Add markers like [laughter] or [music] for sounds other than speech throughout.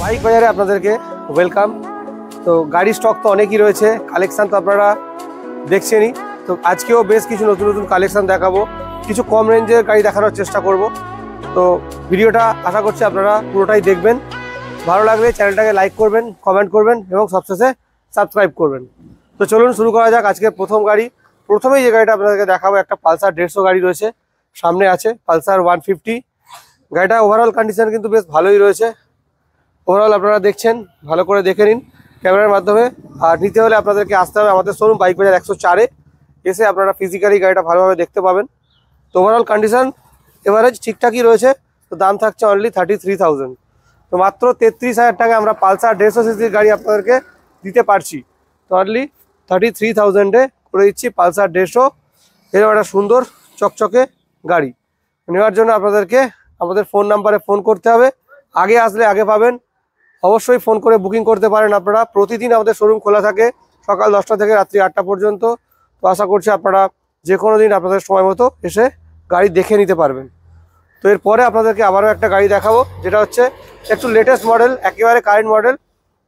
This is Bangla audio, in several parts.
বাইক বাজারে আপনাদেরকে ওয়েলকাম তো গাড়ি স্টক তো অনেকই রয়েছে কালেকশান তো আপনারা দেখছেনই তো আজকেও বেশ কিছু নতুন নতুন কালেকশান দেখাবো কিছু কম রেঞ্জের গাড়ি দেখানোর চেষ্টা করব তো ভিডিওটা আশা করছি আপনারা পুরোটাই দেখবেন ভালো লাগলে চ্যানেলটাকে লাইক করবেন কমেন্ট করবেন এবং সবশেষে সাবস্ক্রাইব করবেন তো চলুন শুরু করা যাক আজকের প্রথম গাড়ি প্রথমেই যে গাড়িটা আপনাদেরকে দেখাবো একটা পালসার দেড়শো গাড়ি রয়েছে সামনে আছে পালসার ওয়ান ফিফটি গাড়িটা ওভারঅল কন্ডিশন কিন্তু বেশ ভালোই রয়েছে ওভারঅল আপনারা দেখছেন ভালো করে দেখে নিন ক্যামেরার মাধ্যমে আর নিতে হলে আপনাদেরকে আসতে হবে আমাদের শোরুম বাইক বাজার একশো চারে এসে আপনারা ফিজিক্যালি গাড়িটা ভালোভাবে দেখতে পাবেন তো ওভারঅল কন্ডিশান এভারেজ ঠিকঠাকই রয়েছে তো দাম থাকছে অনলি থার্টি থ্রি থাউজেন্ড তো মাত্র তেত্রিশ হাজার টাকা আমরা পালসার দেড়শো সিসির গাড়ি আপনাদেরকে দিতে পারছি তো অনলি থার্টি থ্রি থাউজেন্ডে করে দিচ্ছি পালসার দেড়শো এরকম একটা সুন্দর চকচকে গাড়ি নেওয়ার জন্য আপনাদেরকে আমাদের ফোন নাম্বারে ফোন করতে হবে আগে আসলে আগে পাবেন অবশ্যই ফোন করে বুকিং করতে পারেন আপনারা প্রতিদিন আমাদের শোরুম খোলা থাকে সকাল দশটা থেকে রাত্রি আটটা পর্যন্ত তো আশা করছি আপনারা যে কোনো দিন আপনাদের সময় মতো এসে গাড়ি দেখে নিতে পারবেন তো এরপরে আপনাদেরকে আবারও একটা গাড়ি দেখাবো যেটা হচ্ছে একটু লেটেস্ট মডেল একেবারে current model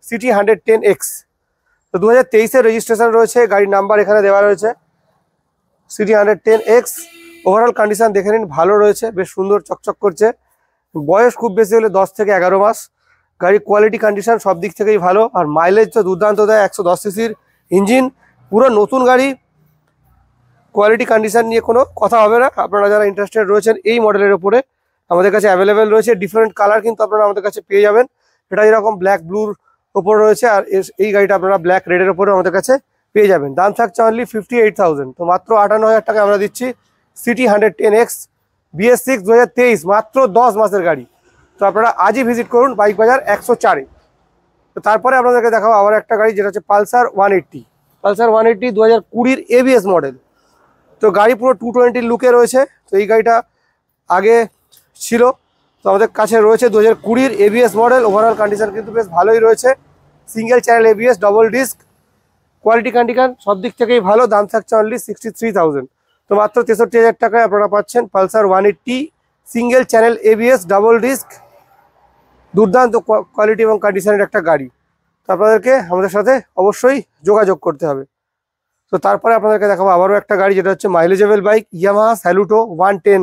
CT hundred ten X তো দু হাজার রেজিস্ট্রেশন রয়েছে গাড়ির নাম্বার এখানে দেওয়া রয়েছে CT hundred ten X overall condition দেখে নিন ভালো রয়েছে বেশ সুন্দর চকচক করছে বয়স খুব বেশি হলে দশ থেকে এগারো মাস গাড়ির কোয়ালিটি কন্ডিশন সব দিক থেকেই ভালো আর মাইলেজ তো দুর্দান্ত দেয় একশো দশ সিসির ইঞ্জিন পুরো নতুন গাড়ি কোয়ালিটি কন্ডিশন নিয়ে কোনো কথা হবে না আপনারা যারা ইন্টারেস্টেড রয়েছেন এই মডেলের উপরে আমাদের কাছে অ্যাভেলেবেল রয়েছে ডিফারেন্ট কালার কিন্তু আপনারা আমাদের কাছে পেয়ে যাবেন এটা যেরকম ব্ল্যাক ব্লুর ওপর রয়েছে আর এই গাড়িটা আপনারা ব্ল্যাক রেডের ওপরে আমাদের কাছে পেয়ে যাবেন দাম থাকছে অনলি ফিফটি এইট থাউজেন্ড তো মাত্র আটান্ন হাজার টাকা আমরা দিচ্ছি CT hundred ten X BS six দু মাত্র দশ মাসের গাড়ি তো আপনারা আজই ভিজিট করুন বাইক বাজার একশো চারে তো তারপরে আপনাদেরকে দেখাবো আবার একটা গাড়ি যেটা হচ্ছে Pulsar one eighty Pulsar one eighty দু হাজার কুড়ির এবিএস মডেল তো গাড়ি পুরো টু টোয়েন্টির লুকে রয়েছে তো এই গাড়িটা আগে ছিল তো আমাদের কাছে রয়েছে দু হাজার কুড়ির এবিএস মডেল ওভারঅল কন্ডিশন কিন্তু বেশ ভালোই রয়েছে single channel ABS double disc quality condition সব দিক থেকেই ভালো দাম থাকছে অনলি সিক্সটি থ্রি থাউজেন্ড তো মাত্র তেষট্টি হাজার টাকায় আপনারা পাচ্ছেন Pulsar one eighty single channel ABS double disc দুর্দান্ত কোয়ালিটি এবং কন্ডিশনের একটা গাড়ি তো আপনাদেরকে আমাদের সাথে অবশ্যই যোগাযোগ করতে হবে তো তারপরে আপনাদেরকে দেখাবো আবারও একটা গাড়ি যেটা হচ্ছে mileageable bike Yamaha Saluto one ten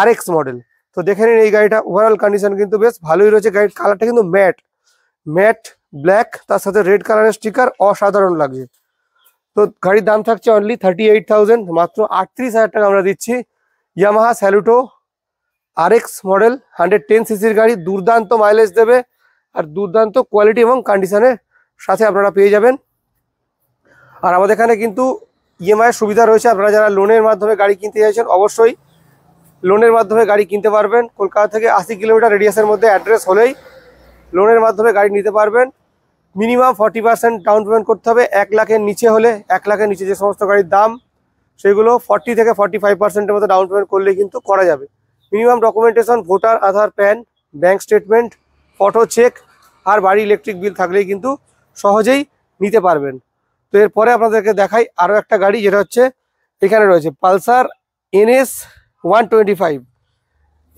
R X model তো দেখে নিন এই গাড়িটা ওভারঅল কন্ডিশন কিন্তু বেশ ভালোই রয়েছে গাড়ির কালারটা কিন্তু ম্যাট ম্যাট ব্ল্যাক তার সাথে রেড কালারের স্টিকার অসাধারণ লাগছে তো গাড়ির দাম থাকছে অনলি থার্টি মাত্র আটত্রিশ হাজার টাকা আমরা দিচ্ছি Yamaha Saluto RX model hundred ten সিসির গাড়ি দুর্দান্ত মাইলেজ দেবে আর দুর্দান্ত কোয়ালিটি এবং কন্ডিশনের সাথে আপনারা পেয়ে যাবেন আর আমাদের এখানে কিন্তু ইএমআইয়ের e সুবিধা রয়েছে আপনারা যারা লোনের মাধ্যমে গাড়ি কিনতে চাইছেন অবশ্যই লোনের মাধ্যমে গাড়ি কিনতে পারবেন কলকাতা থেকে আশি কিলোমিটার রেডিয়াসের মধ্যে অ্যাড্রেস হলেই লোনের মাধ্যমে গাড়ি নিতে পারবেন minimum forty percent down payment করতে হবে এক লাখের নিচে হলে এক লাখের নিচে যে সমস্ত গাড়ির দাম সেগুলো ফর্টি থেকে ফর্টি ফাইভ পার্সেন্টের মতো ডাউন পেমেন্ট করলেই কিন্তু করা যাবে minimum documentation voter Aadhaar PAN bank statement photo check আর বাড়ি ইলেকট্রিক বিল থাকলেই কিন্তু সহজেই নিতে পারবেন তো এরপরে আপনাদেরকে দেখাই আরও একটা গাড়ি যেটা হচ্ছে এখানে রয়েছে Pulsar NS one twenty five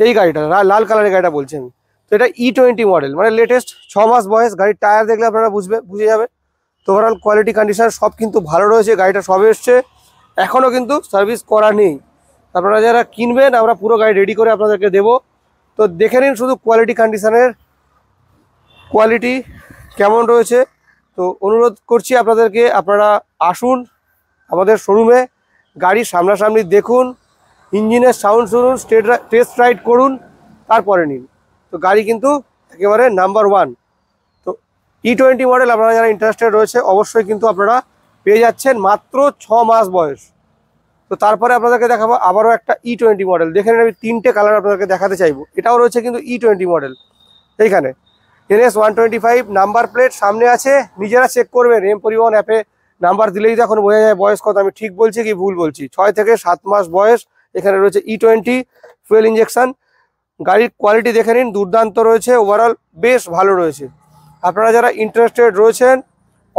এই গাড়িটা লাল কালারের গাড়িটা বলছেন তো এটা ই টোয়েন্টি মডেল মানে লেটেস্ট ছ মাস বয়স গাড়ির টায়ার দেখলে আপনারা বুঝবে বুঝে যাবে তো ওভারঅল কোয়ালিটি কন্ডিশন সব কিন্তু ভালো রয়েছে গাড়িটা সবে এসছে এখনও কিন্তু সার্ভিস করা নেই আপনারা যারা কিনবেন আমরা পুরো গাড়ি রেডি করে আপনাদেরকে দেব তো দেখে নিন শুধু কোয়ালিটি কন্ডিশানের কোয়ালিটি কেমন রয়েছে তো অনুরোধ করছি আপনাদেরকে আপনারা আসুন আমাদের শোরুমে গাড়ি সামনাসামনি দেখুন ইঞ্জিনের সাউন্ড শুনুন স্টেট টেস্ট রাইড করুন তারপরে নিন তো গাড়ি কিন্তু একেবারে নাম্বার ওয়ান তো ই টোয়েন্টি মডেল আপনারা যারা ইন্টারেস্টেড রয়েছে অবশ্যই কিন্তু আপনারা পেয়ে যাচ্ছেন মাত্র ছ মাস বয়স তো তারপরে আপনাদেরকে দেখাবো আবারও একটা ই টোয়েন্টি মডেল দেখে আমি তিনটে কালার আপনাদেরকে দেখাতে চাইবো এটাও রয়েছে কিন্তু ই টোয়েন্টি মডেল এইখানে NS one twenty five number plate সামনে আছে নিজেরা চেক করবেন এম পরিবহন অ্যাপে নাম্বার দিলেই তো এখন বোঝা যায় বয়স কত আমি ঠিক বলছি কি ভুল বলছি ছয় থেকে সাত মাস বয়স এখানে রয়েছে ই টোয়েন্টি ফুয়েল ইঞ্জেকশান গাড়ির কোয়ালিটি দেখে নিন দুর্দান্ত রয়েছে ওভারঅল বেশ ভালো রয়েছে আপনারা যারা ইন্টারেস্টেড রয়েছেন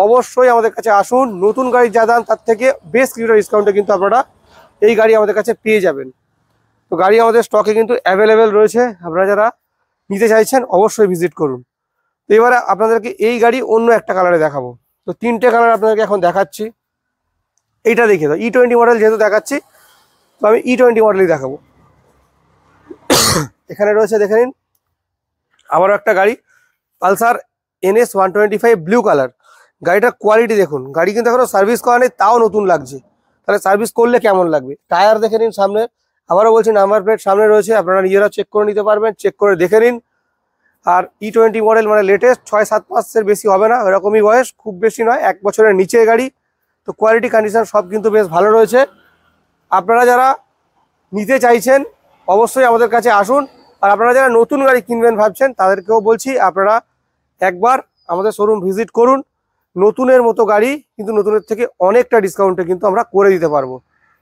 অবশ্যই আমাদের কাছে আসুন নতুন গাড়ির যা দান তার থেকে বেশ কিছুটা ডিসকাউন্টে কিন্তু আপনারা এই গাড়ি আমাদের কাছে পেয়ে যাবেন তো গাড়ি আমাদের স্টকে কিন্তু অ্যাভেলেবেল রয়েছে আপনারা যারা নিতে চাইছেন অবশ্যই ভিজিট করুন তো এবারে আপনাদেরকে এই গাড়ি অন্য একটা কালারে দেখাবো তো তিনটে কালার আপনাদেরকে এখন দেখাচ্ছি এইটা দেখে দাও ই টোয়েন্টি মডেল যেহেতু দেখাচ্ছি তো আমি ই টোয়েন্টি মডেলই দেখাবো [coughs] এখানে রয়েছে দেখে নিন আবারও একটা গাড়ি Pulsar NS one twenty five blue colour গাড়িটার কোয়ালিটি দেখুন গাড়ি কিন্তু এখনও সার্ভিস করা নেই তাও নতুন লাগছে তাহলে সার্ভিস করলে কেমন লাগবে টায়ার দেখে নিন সামনে আবারও বলছি নাম্বার প্লেট সামনে রয়েছে আপনারা নিজেরা চেক করে নিতে পারবেন চেক করে দেখে নিন আর ই টোয়েন্টি মডেল মানে লেটেস্ট ছয় সাত মাসের বেশি হবে না এরকমই বয়স খুব বেশি নয় এক বছরের নিচে গাড়ি তো কোয়ালিটি কন্ডিশন সব কিন্তু বেশ ভালো রয়েছে আপনারা যারা নিতে চাইছেন অবশ্যই আমাদের কাছে আসুন আর আপনারা যারা নতুন গাড়ি কিনবেন ভাবছেন তাদেরকেও বলছি আপনারা একবার আমাদের শোরুম ভিজিট করুন নতুনের মতো গাড়ি কিন্তু নতুনের থেকে অনেকটা ডিসকাউন্টে কিন্তু আমরা করে দিতে পারবো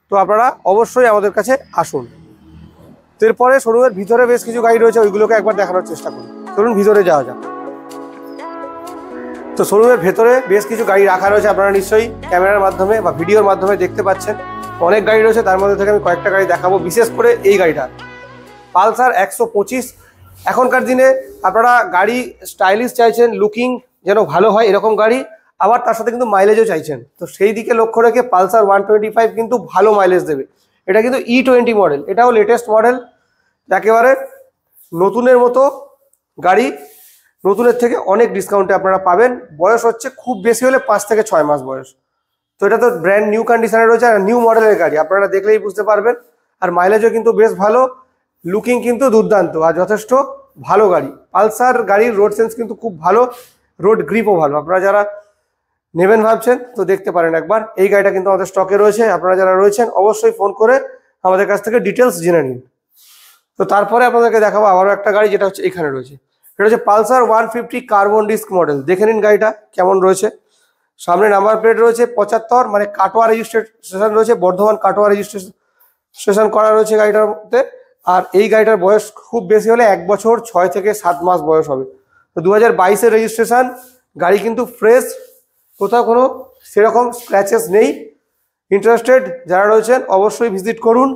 তো আপনারা অবশ্যই আমাদের কাছে আসুন এরপরে শোরুমের ভিতরে বেশ কিছু গাড়ি রয়েছে ওইগুলোকে একবার দেখানোর চেষ্টা করি চলুন ভিতরে যাওয়া যাক তো শোরুমের ভেতরে বেশ কিছু গাড়ি রাখা রয়েছে আপনারা নিশ্চয়ই ক্যামেরার মাধ্যমে বা ভিডিওর মাধ্যমে দেখতে পাচ্ছেন অনেক গাড়ি রয়েছে তার মধ্যে থেকে আমি কয়েকটা গাড়ি দেখাবো বিশেষ করে এই গাড়িটা পালসার একশো পঁচিশ এখনকার দিনে আপনারা গাড়ি স্টাইলিশ চাইছেন লুকিং যেন ভালো হয় এরকম গাড়ি আবার তার সাথে কিন্তু মাইলেজও চাইছেন তো সেই দিকে লক্ষ্য রেখে পালসার ওয়ান কিন্তু ভালো মাইলেজ দেবে এটা কিন্তু ই টোয়েন্টি মডেল এটাও লেটেস্ট মডেল একেবারে নতুনের মতো গাড়ি নতুনের থেকে অনেক ডিসকাউন্টে আপনারা পাবেন বয়স হচ্ছে খুব বেশি হলে পাঁচ থেকে ছয় মাস বয়স তো এটা তো ব্র্যান্ড নিউ কন্ডিশনে রয়েছে আর নিউ মডেলের গাড়ি আপনারা দেখলেই বুঝতে পারবেন আর মাইলেজও কিন্তু বেশ ভালো লুকিং কিন্তু দুর্দান্ত আর যথেষ্ট ভালো গাড়ি পালসার গাড়ির রোড সেন্স কিন্তু খুব ভালো রোড গ্রিপও ভালো আপনারা যারা নেবেন ভাবছেন তো দেখতে পারেন একবার এই গাড়িটা কিন্তু আমাদের স্টকে রয়েছে আপনারা যারা রয়েছেন অবশ্যই ফোন করে আমাদের কাছ থেকে ডিটেলস জেনে নিন তো তারপরে আপনাদেরকে দেখাবো আবারও একটা গাড়ি যেটা হচ্ছে এখানে রয়েছে এটা হচ্ছে Pulsar one fifty carbon disc model দেখে নিন গাড়িটা কেমন রয়েছে সামনে নাম্বার প্লেট রয়েছে পঁচাত্তর মানে কাটোয়া রেজিস্ট্রেশন রয়েছে বর্ধমান কাটোয়া রেজিস্ট্রেশন স্টেশন করা রয়েছে গাড়িটার মধ্যে আর এই গাড়িটার বয়স খুব বেশি হলে এক বছর ছয় থেকে সাত মাস বয়স হবে তো দু হাজার রেজিস্ট্রেশন গাড়ি কিন্তু ফ্রেশ কোথাও কোনো সেরকম স্ক্র্যাচেস নেই ইন্টারেস্টেড যারা রয়েছেন অবশ্যই ভিজিট করুন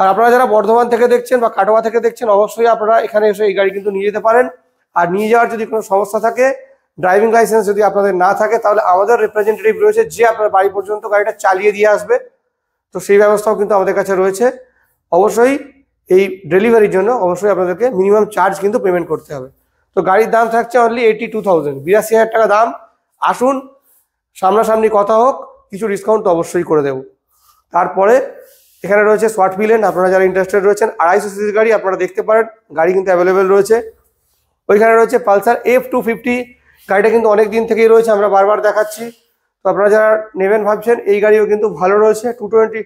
আর আপনারা যারা বর্ধমান থেকে দেখছেন বা কাটোয়া থেকে দেখছেন অবশ্যই আপনারা এখানে এসে এই গাড়ি কিন্তু নিয়ে যেতে পারেন আর নিয়ে যাওয়ার যদি কোনো সমস্যা থাকে ড্রাইভিং লাইসেন্স যদি আপনাদের না থাকে তাহলে আমাদের রিপ্রেজেন্টেটিভ রয়েছে যে আপনার বাড়ি পর্যন্ত গাড়িটা চালিয়ে দিয়ে আসবে তো সেই ব্যবস্থাও কিন্তু আমাদের কাছে রয়েছে অবশ্যই এই ডেলিভারির জন্য অবশ্যই আপনাদেরকে মিনিমাম চার্জ কিন্তু পেমেন্ট করতে হবে তো গাড়ির দাম থাকছে অনলি এইটি টু থাউজেন্ড বিরাশি হাজার টাকা দাম আসুন সামনাসামনি কথা হোক কিছু ডিসকাউন্ট তো অবশ্যই করে দেব তারপরে এখানে রয়েছে শর্ট মিলেন আপনারা যারা ইন্টারেস্টেড রয়েছেন আড়াইশো সিসির গাড়ি আপনারা দেখতে পারেন গাড়ি কিন্তু অ্যাভেলেবেল রয়েছে ওইখানে রয়েছে পালসার এফ টু ফিফটি গাড়িটা কিন্তু অনেক দিন থেকেই রয়েছে আমরা বারবার দেখাচ্ছি তো আপনারা যারা নেবেন ভাবছেন এই গাড়িও কিন্তু ভালো রয়েছে টু টোয়েন্টি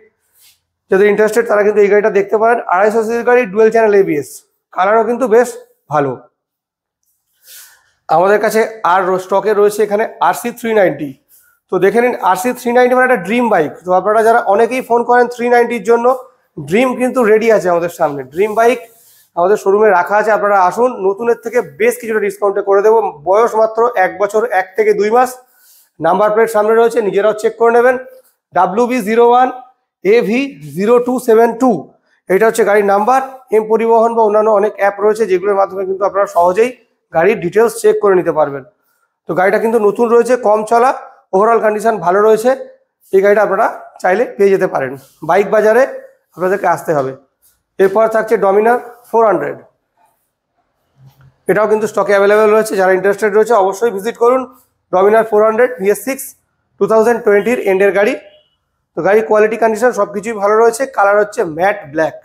যাদের ইন্টারেস্টেড তারা কিন্তু এই গাড়িটা দেখতে পারেন আড়াইশো সিসির গাড়ি ডুয়েল চ্যানেল এবিএস কালারও কিন্তু বেশ ভালো আমাদের কাছে আর স্টকে রয়েছে এখানে আরসি থ্রি নাইনটি তো দেখে নিন আরসি থ্রি নাইনটি মানে একটা ড্রিম বাইক তো আপনারা যারা অনেকেই ফোন করেন থ্রি নাইনটির জন্য ড্রিম কিন্তু রেডি আছে আমাদের সামনে ড্রিম বাইক আমাদের শোরুমে রাখা আছে আপনারা আসুন নতুনের থেকে বেশ কিছুটা ডিসকাউন্টে করে দেবো বয়স মাত্র এক বছর এক থেকে দুই মাস নাম্বার প্লেট সামনে রয়েছে নিজেরাও চেক করে নেবেন W B zero one A V zero two seven two এটা হচ্ছে গাড়ির নাম্বার এম পরিবহন বা অন্যান্য অনেক অ্যাপ রয়েছে যেগুলোর মাধ্যমে কিন্তু আপনারা সহজেই গাড়ির ডিটেলস চেক করে নিতে পারবেন তো গাড়িটা কিন্তু নতুন রয়েছে কম চলা ওভারঅল কন্ডিশন ভালো রয়েছে এই গাড়িটা আপনারা চাইলে পেয়ে যেতে পারেন বাইক বাজারে আপনাদেরকে আসতে হবে এরপর থাকছে ডমিনার ফোর হান্ড্রেড এটাও কিন্তু স্টকে অ্যাভেলেবেল রয়েছে যারা ইন্টারেস্টেড রয়েছে অবশ্যই ভিজিট করুন Dominar four hundred BS six two thousand টোয়েন্টির এন্ডের গাড়ি তো গাড়ির কোয়ালিটি কন্ডিশন সব কিছুই ভালো রয়েছে কালার হচ্ছে ম্যাট ব্ল্যাক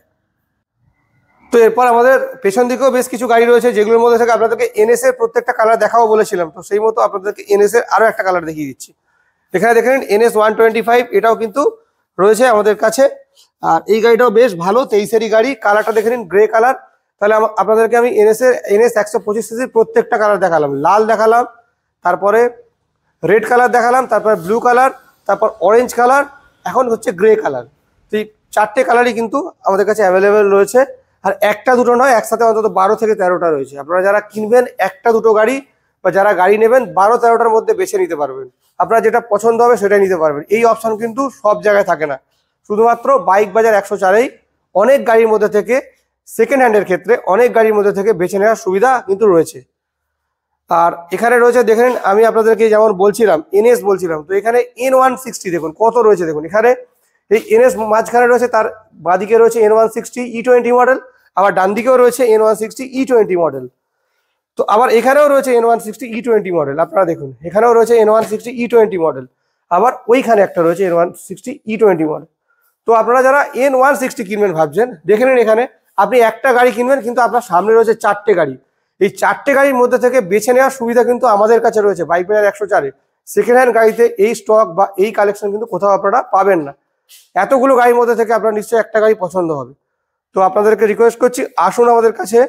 তো এরপর আমাদের পেছন দিকেও বেশ কিছু গাড়ি রয়েছে যেগুলোর মধ্যে থেকে আপনাদেরকে এনএস এর প্রত্যেকটা কালার দেখাও বলেছিলাম তো সেই মতো আপনাদেরকে এনএস এর আরও একটা কালার দেখিয়ে দিচ্ছি এখানে দেখে নিন এনএস ওয়ান এটাও কিন্তু রয়েছে আমাদের কাছে আর এই গাড়িটাও বেশ ভালো তেইশেরই গাড়ি কালারটা দেখে নিন গ্রে কালার তাহলে আপনাদেরকে আমি এনএস এর এনএস একশো পঁচিশ সিসির প্রত্যেকটা কালার দেখালাম লাল দেখালাম তারপরে রেড কালার দেখালাম তারপর ব্লু কালার তারপর অরেঞ্জ কালার এখন হচ্ছে গ্রে কালার তো এই চারটে কালারই কিন্তু আমাদের কাছে অ্যাভেলেবেল রয়েছে আর একটা দুটো নয় একসাথে অন্তত বারো থেকে তেরোটা রয়েছে আপনারা যারা কিনবেন একটা দুটো গাড়ি বা যারা গাড়ি নেবেন বারো তেরোটার মধ্যে বেছে নিতে পারবেন আপনার যেটা পছন্দ হবে সেটাই নিতে পারবেন এই অপশান কিন্তু সব জায়গায় থাকে না শুধুমাত্র বাইক বাজার একশো চারেই অনেক গাড়ির মধ্যে থেকে সেকেন্ড হ্যান্ডের ক্ষেত্রে অনেক গাড়ির মধ্যে থেকে বেছে নেওয়ার সুবিধা কিন্তু রয়েছে আর এখানে রয়েছে দেখেন আমি আপনাদেরকে যেমন বলছিলাম এনএস বলছিলাম তো এখানে এন ওয়ান সিক্সটি দেখুন কত রয়েছে দেখুন এখানে এই এন এস মাঝখানে রয়েছে তার বাঁদিকে রয়েছে N one sixty E twenty model আবার ডান দিকেও রয়েছে N one sixty E twenty model তো আবার এখানেও রয়েছে N one sixty E twenty model আপনারা দেখুন এখানেও রয়েছে N one sixty E twenty model আবার ওইখানে একটা রয়েছে N one sixty E twenty model তো আপনারা যারা এন ওয়ান সিক্সটি কিনবেন ভাবছেন দেখে নিন এখানে আপনি একটা গাড়ি কিনবেন কিন্তু আপনার সামনে রয়েছে চারটে গাড়ি এই চারটে গাড়ির মধ্যে থেকে বেছে নেওয়ার সুবিধা কিন্তু আমাদের কাছে রয়েছে বাইক একশো চারে সেকেন্ড হ্যান্ড গাড়িতে এই স্টক বা এই কালেকশন কিন্তু কোথাও আপনারা পাবেন না এতগুলো গাড়ির মধ্যে থেকে আপনার নিশ্চয়ই একটা গাড়ি পছন্দ হবে তো আপনাদেরকে রিকোয়েস্ট করছি আসুন আমাদের কাছে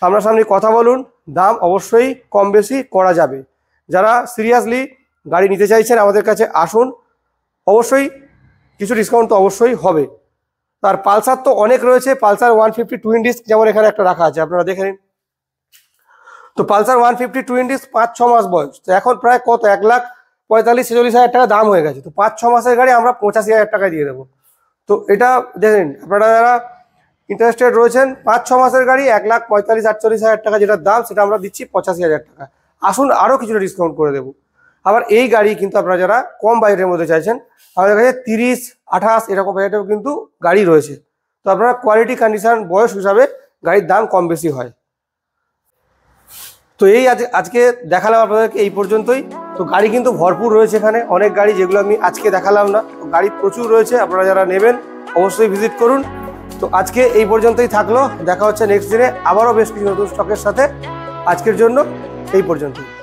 সামনাসামনি কথা বলুন দাম অবশ্যই কম বেশি করা যাবে যারা সিরিয়াসলি গাড়ি নিতে চাইছেন আমাদের কাছে আসুন অবশ্যই কিছু ডিসকাউন্ট তো অবশ্যই হবে তার পালসার তো অনেক রয়েছে পালসার ওয়ান ফিফটি টু ইন্ডিস যেমন এখানে একটা রাখা আছে আপনারা দেখে নিন তো পালসার ওয়ান ফিফটি টু ইন্ডিস পাঁচ ছ মাস বয়স তো এখন প্রায় কত এক লাখ পঁয়তাল্লিশ ছেচল্লিশ হাজার টাকা দাম হয়ে গেছে তো পাঁচ ছ মাসের গাড়ি আমরা পঁচাশি হাজার টাকায় দিয়ে দেবো তো এটা দেখেন আপনারা যারা ইন্টারেস্টেড রয়েছেন পাঁচ ছ মাসের গাড়ি এক লাখ পঁয়তাল্লিশ আটচল্লিশ হাজার টাকা যেটা দাম সেটা আমরা দিচ্ছি পঁচাশি হাজার টাকা আসুন আরও কিছুটা ডিসকাউন্ট করে দেবো আবার এই গাড়ি কিন্তু আপনারা যারা কম বাজেটের মধ্যে চাইছেন আমাদের কাছে তিরিশ আঠাশ এরকম বাজেটেও কিন্তু গাড়ি রয়েছে তো আপনারা কোয়ালিটি কন্ডিশন বয়স হিসাবে গাড়ির দাম কম বেশি হয় তো এই আজ আজকে দেখালাম আপনাদেরকে এই পর্যন্তই তো গাড়ি কিন্তু ভরপুর রয়েছে এখানে অনেক গাড়ি যেগুলো আমি আজকে দেখালাম না তো গাড়ি প্রচুর রয়েছে আপনারা যারা নেবেন অবশ্যই ভিজিট করুন তো আজকে এই পর্যন্তই থাকলো দেখা হচ্ছে নেক্সট দিনে আবারও বেশ কিছু নতুন স্টকের সাথে আজকের জন্য এই পর্যন্তই